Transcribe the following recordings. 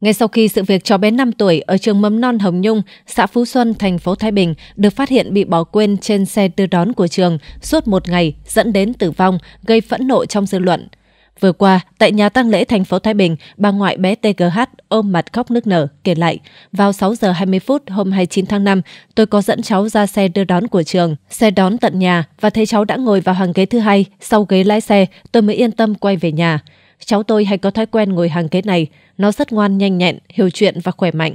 Ngay sau khi sự việc cháu bé 5 tuổi ở trường mầm non Hồng Nhung, xã Phú Xuân, thành phố Thái Bình được phát hiện bị bỏ quên trên xe đưa đón của trường suốt một ngày dẫn đến tử vong, gây phẫn nộ trong dư luận. Vừa qua, tại nhà tang lễ thành phố Thái Bình, bà ngoại bé TGH ôm mặt khóc nức nở, kể lại, vào 6 giờ 20 phút hôm 29 tháng 5, tôi có dẫn cháu ra xe đưa đón của trường, xe đón tận nhà và thấy cháu đã ngồi vào hàng ghế thứ hai, sau ghế lái xe, tôi mới yên tâm quay về nhà. Cháu tôi hay có thói quen ngồi hàng ghế này, nó rất ngoan nhanh nhẹn, hiểu chuyện và khỏe mạnh.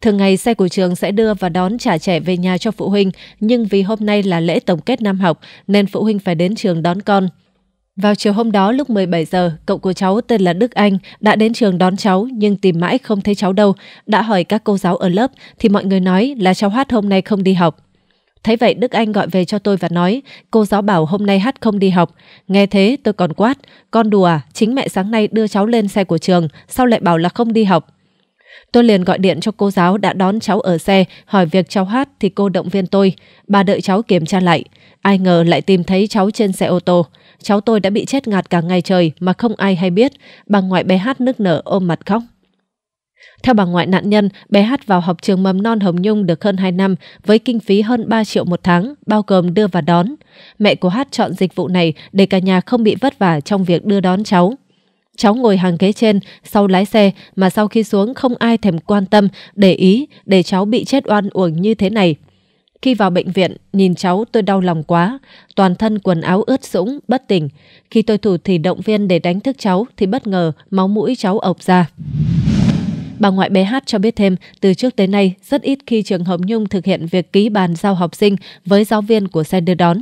Thường ngày xe của trường sẽ đưa và đón trả trẻ về nhà cho phụ huynh, nhưng vì hôm nay là lễ tổng kết năm học nên phụ huynh phải đến trường đón con. Vào chiều hôm đó lúc 17 giờ, cậu của cháu tên là Đức Anh đã đến trường đón cháu nhưng tìm mãi không thấy cháu đâu. Đã hỏi các cô giáo ở lớp thì mọi người nói là cháu Hát hôm nay không đi học. Thấy vậy Đức Anh gọi về cho tôi và nói cô giáo bảo hôm nay hát không đi học. Nghe thế tôi còn quát, con đùa, chính mẹ sáng nay đưa cháu lên xe của trường, sao lại bảo là không đi học. Tôi liền gọi điện cho cô giáo đã đón cháu ở xe, hỏi việc cháu hát thì cô động viên tôi. Bà đợi cháu kiểm tra lại. Ai ngờ lại tìm thấy cháu trên xe ô tô. Cháu tôi đã bị chết ngạt cả ngày trời mà không ai hay biết. Bà ngoại bé hát nức nở ôm mặt khóc. Theo bà ngoại nạn nhân, bé Hát vào học trường mầm non Hồng Nhung được hơn 2 năm với kinh phí hơn 3 triệu một tháng, bao gồm đưa và đón. Mẹ của Hát chọn dịch vụ này để cả nhà không bị vất vả trong việc đưa đón cháu. Cháu ngồi hàng ghế trên, sau lái xe mà sau khi xuống không ai thèm quan tâm, để ý để cháu bị chết oan uổng như thế này. Khi vào bệnh viện, nhìn cháu tôi đau lòng quá, toàn thân quần áo ướt sũng, bất tỉnh. Khi tôi thủ thì động viên để đánh thức cháu thì bất ngờ máu mũi cháu ộc ra. Bà ngoại bé Hát cho biết thêm, từ trước tới nay, rất ít khi trường Hồng Nhung thực hiện việc ký bàn giao học sinh với giáo viên của xe đưa đón.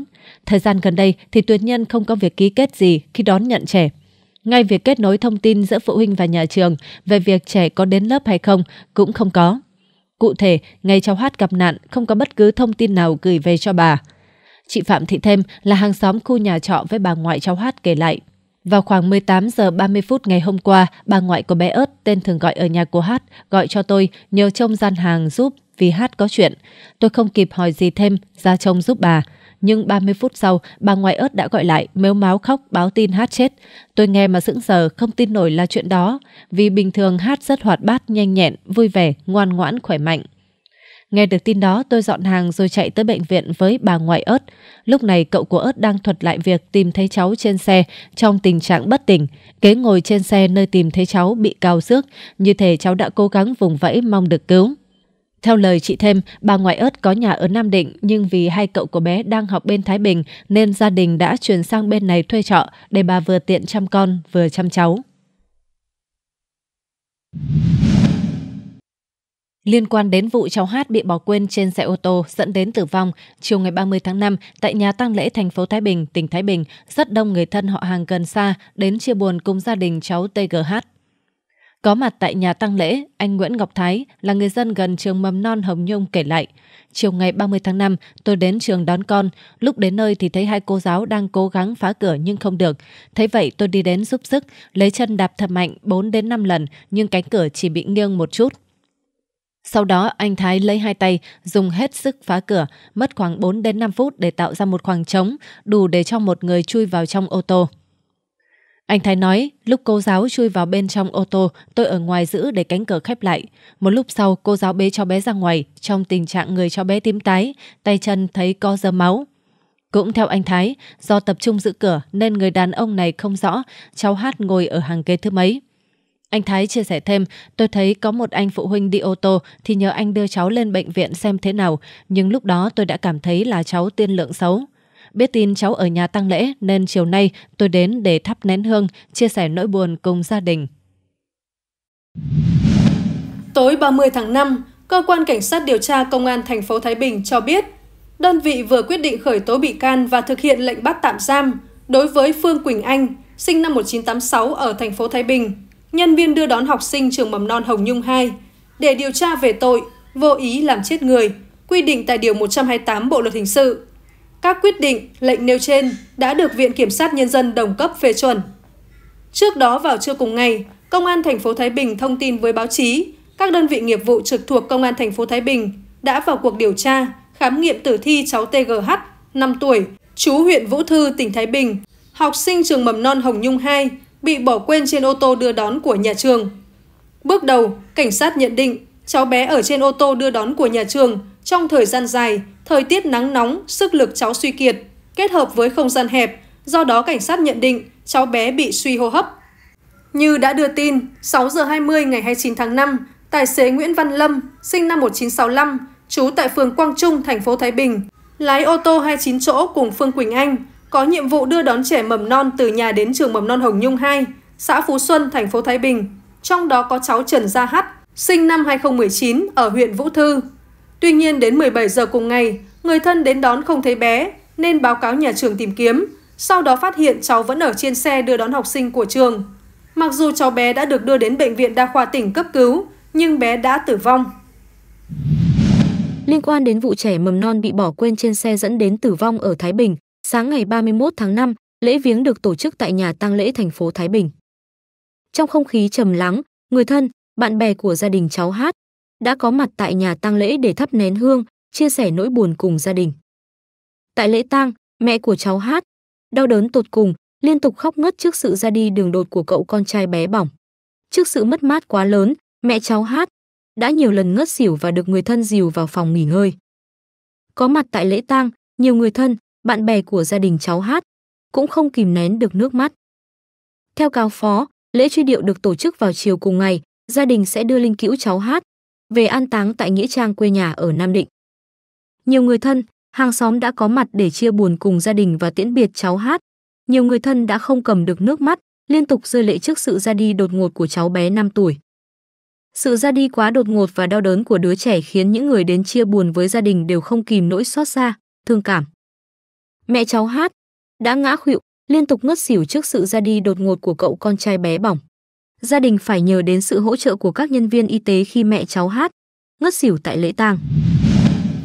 Thời gian gần đây thì tuyệt nhân không có việc ký kết gì khi đón nhận trẻ. Ngay việc kết nối thông tin giữa phụ huynh và nhà trường về việc trẻ có đến lớp hay không cũng không có. Cụ thể, ngày cháu Hát gặp nạn không có bất cứ thông tin nào gửi về cho bà. Chị Phạm Thị Thêm là hàng xóm khu nhà trọ với bà ngoại cháu Hát kể lại. Vào khoảng 18 giờ 30 phút ngày hôm qua, bà ngoại của bé ớt, tên thường gọi ở nhà của Hát, gọi cho tôi nhờ trông gian hàng giúp vì Hát có chuyện. Tôi không kịp hỏi gì thêm, ra trông giúp bà. Nhưng 30 phút sau, bà ngoại ớt đã gọi lại, mếu máu khóc báo tin Hát chết. Tôi nghe mà sững sờ, không tin nổi là chuyện đó. Vì bình thường Hát rất hoạt bát, nhanh nhẹn, vui vẻ, ngoan ngoãn, khỏe mạnh. Nghe được tin đó tôi dọn hàng rồi chạy tới bệnh viện với bà ngoại ớt. Lúc này cậu của ớt đang thuật lại việc tìm thấy cháu trên xe trong tình trạng bất tỉnh. Kế ngồi trên xe nơi tìm thấy cháu bị cao xước, như thể cháu đã cố gắng vùng vẫy mong được cứu. Theo lời chị thêm, bà ngoại ớt có nhà ở Nam Định nhưng vì hai cậu của bé đang học bên Thái Bình nên gia đình đã chuyển sang bên này thuê trọ để bà vừa tiện chăm con vừa chăm cháu. Liên quan đến vụ cháu Hát bị bỏ quên trên xe ô tô dẫn đến tử vong, chiều ngày 30 tháng 5 tại nhà tang lễ thành phố Thái Bình, tỉnh Thái Bình, rất đông người thân họ hàng gần xa đến chia buồn cùng gia đình cháu TGH. Có mặt tại nhà tang lễ, anh Nguyễn Ngọc Thái là người dân gần trường mầm non Hồng Nhung kể lại. Chiều ngày 30 tháng 5, tôi đến trường đón con. Lúc đến nơi thì thấy hai cô giáo đang cố gắng phá cửa nhưng không được. Thấy vậy tôi đi đến giúp sức, lấy chân đạp thật mạnh 4 đến 5 lần nhưng cánh cửa chỉ bị nghiêng một chút. Sau đó anh Thái lấy hai tay dùng hết sức phá cửa, mất khoảng 4 đến 5 phút để tạo ra một khoảng trống đủ để cho một người chui vào trong ô tô. Anh Thái nói, lúc cô giáo chui vào bên trong ô tô, tôi ở ngoài giữ để cánh cửa khép lại. Một lúc sau, cô giáo bế cho bé ra ngoài, trong tình trạng người cho bé tím tái, tay chân thấy có dơ máu. Cũng theo anh Thái, do tập trung giữ cửa nên người đàn ông này không rõ cháu Hát ngồi ở hàng kế thứ mấy. Anh Thái chia sẻ thêm, tôi thấy có một anh phụ huynh đi ô tô thì nhờ anh đưa cháu lên bệnh viện xem thế nào, nhưng lúc đó tôi đã cảm thấy là cháu tiên lượng xấu. Biết tin cháu ở nhà tăng lễ nên chiều nay tôi đến để thắp nén hương, chia sẻ nỗi buồn cùng gia đình. Tối 30 tháng 5, cơ quan cảnh sát điều tra công an thành phố Thái Bình cho biết, đơn vị vừa quyết định khởi tố bị can và thực hiện lệnh bắt tạm giam đối với Phương Quỳnh Anh, sinh năm 1986 ở thành phố Thái Bình nhân viên đưa đón học sinh trường mầm non Hồng Nhung 2, để điều tra về tội vô ý làm chết người, quy định tại Điều 128 Bộ Luật Hình sự. Các quyết định, lệnh nêu trên đã được Viện Kiểm sát Nhân dân đồng cấp phê chuẩn. Trước đó vào trưa cùng ngày, Công an thành phố Thái Bình thông tin với báo chí, các đơn vị nghiệp vụ trực thuộc Công an thành phố Thái Bình đã vào cuộc điều tra, khám nghiệm tử thi cháu TGH, 5 tuổi, chú huyện Vũ Thư, tỉnh Thái Bình, học sinh trường mầm non Hồng Nhung 2, bị bỏ quên trên ô tô đưa đón của nhà trường. Bước đầu, cảnh sát nhận định cháu bé ở trên ô tô đưa đón của nhà trường trong thời gian dài, thời tiết nắng nóng, sức lực cháu suy kiệt, kết hợp với không gian hẹp, do đó cảnh sát nhận định cháu bé bị suy hô hấp. Như đã đưa tin, 6 giờ 20 ngày 29 tháng 5, tài xế Nguyễn Văn Lâm, sinh năm 1965, trú tại phường Quang Trung, thành phố Thái Bình, lái ô tô 29 chỗ cùng Phương Quỳnh Anh, có nhiệm vụ đưa đón trẻ mầm non từ nhà đến trường mầm non Hồng Nhung 2, xã Phú Xuân, thành phố Thái Bình, trong đó có cháu Trần Gia Hát, sinh năm 2019 ở huyện Vũ Thư. Tuy nhiên đến 17 giờ cùng ngày, người thân đến đón không thấy bé nên báo cáo nhà trường tìm kiếm, sau đó phát hiện cháu vẫn ở trên xe đưa đón học sinh của trường. Mặc dù cháu bé đã được đưa đến bệnh viện đa khoa tỉnh cấp cứu, nhưng bé đã tử vong. Liên quan đến vụ trẻ mầm non bị bỏ quên trên xe dẫn đến tử vong ở Thái Bình, sáng ngày 31 tháng 5, lễ viếng được tổ chức tại nhà tang lễ thành phố Thái Bình. Trong không khí trầm lắng, người thân, bạn bè của gia đình cháu Hát đã có mặt tại nhà tang lễ để thắp nén hương, chia sẻ nỗi buồn cùng gia đình. Tại lễ tang, mẹ của cháu Hát đau đớn tột cùng, liên tục khóc ngất trước sự ra đi đường đột của cậu con trai bé bỏng. Trước sự mất mát quá lớn, mẹ cháu Hát đã nhiều lần ngất xỉu và được người thân dìu vào phòng nghỉ ngơi. Có mặt tại lễ tang, nhiều người thân, bạn bè của gia đình cháu hát, cũng không kìm nén được nước mắt. Theo cáo phó, lễ truy điệu được tổ chức vào chiều cùng ngày, gia đình sẽ đưa linh cữu cháu hát về an táng tại nghĩa trang quê nhà ở Nam Định. Nhiều người thân, hàng xóm đã có mặt để chia buồn cùng gia đình và tiễn biệt cháu hát. Nhiều người thân đã không cầm được nước mắt, liên tục rơi lệ trước sự ra đi đột ngột của cháu bé 5 tuổi. Sự ra đi quá đột ngột và đau đớn của đứa trẻ khiến những người đến chia buồn với gia đình đều không kìm nỗi xót xa, thương cảm. Mẹ cháu Hát đã ngã khuỵu, liên tục ngất xỉu trước sự ra đi đột ngột của cậu con trai bé bỏng. Gia đình phải nhờ đến sự hỗ trợ của các nhân viên y tế khi mẹ cháu Hát ngất xỉu tại lễ tang.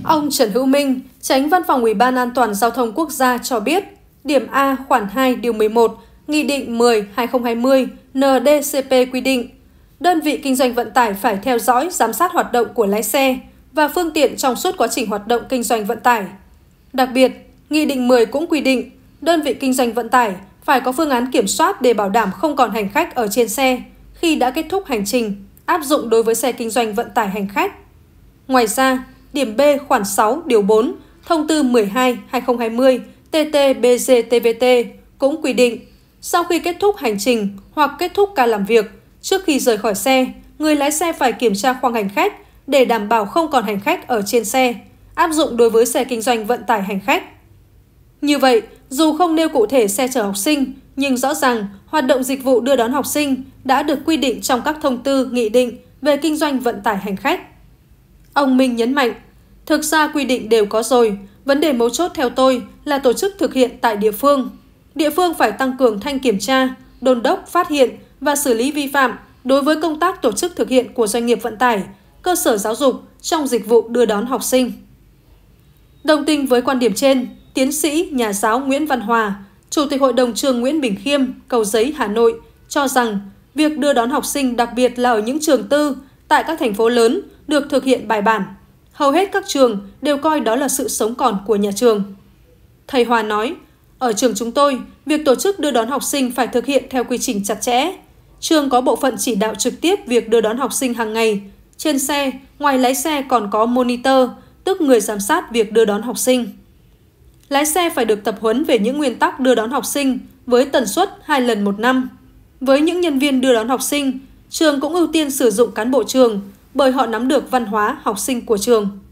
Ông Trần Hữu Minh, Tránh Văn phòng Ủy ban An toàn Giao thông Quốc gia cho biết, điểm A khoản 2 điều 11, Nghị định 10-2020 NDCP quy định, đơn vị kinh doanh vận tải phải theo dõi, giám sát hoạt động của lái xe và phương tiện trong suốt quá trình hoạt động kinh doanh vận tải. Đặc biệt, Nghị định 10 cũng quy định, đơn vị kinh doanh vận tải phải có phương án kiểm soát để bảo đảm không còn hành khách ở trên xe khi đã kết thúc hành trình, áp dụng đối với xe kinh doanh vận tải hành khách. Ngoài ra, điểm B khoản 6 điều 4 Thông tư 12/2020 TT-BGTVT cũng quy định, sau khi kết thúc hành trình hoặc kết thúc ca làm việc, trước khi rời khỏi xe, người lái xe phải kiểm tra khoang hành khách để đảm bảo không còn hành khách ở trên xe, áp dụng đối với xe kinh doanh vận tải hành khách. Như vậy, dù không nêu cụ thể xe chở học sinh, nhưng rõ ràng hoạt động dịch vụ đưa đón học sinh đã được quy định trong các thông tư, nghị định về kinh doanh vận tải hành khách. Ông Minh nhấn mạnh, thực ra quy định đều có rồi, vấn đề mấu chốt theo tôi là tổ chức thực hiện tại địa phương. Địa phương phải tăng cường thanh kiểm tra, đồn đốc, phát hiện và xử lý vi phạm đối với công tác tổ chức thực hiện của doanh nghiệp vận tải, cơ sở giáo dục trong dịch vụ đưa đón học sinh. Đồng tình với quan điểm trên, tiến sĩ nhà giáo Nguyễn Văn Hòa, Chủ tịch Hội đồng trường Nguyễn Bình Khiêm, Cầu Giấy, Hà Nội, cho rằng việc đưa đón học sinh đặc biệt là ở những trường tư tại các thành phố lớn được thực hiện bài bản. Hầu hết các trường đều coi đó là sự sống còn của nhà trường. Thầy Hòa nói, ở trường chúng tôi, việc tổ chức đưa đón học sinh phải thực hiện theo quy trình chặt chẽ. Trường có bộ phận chỉ đạo trực tiếp việc đưa đón học sinh hàng ngày. Trên xe, ngoài lái xe còn có monitor, tức người giám sát việc đưa đón học sinh lái xe phải được tập huấn về những nguyên tắc đưa đón học sinh với tần suất 2 lần một năm. Với những nhân viên đưa đón học sinh, trường cũng ưu tiên sử dụng cán bộ trường bởi họ nắm được văn hóa học sinh của trường.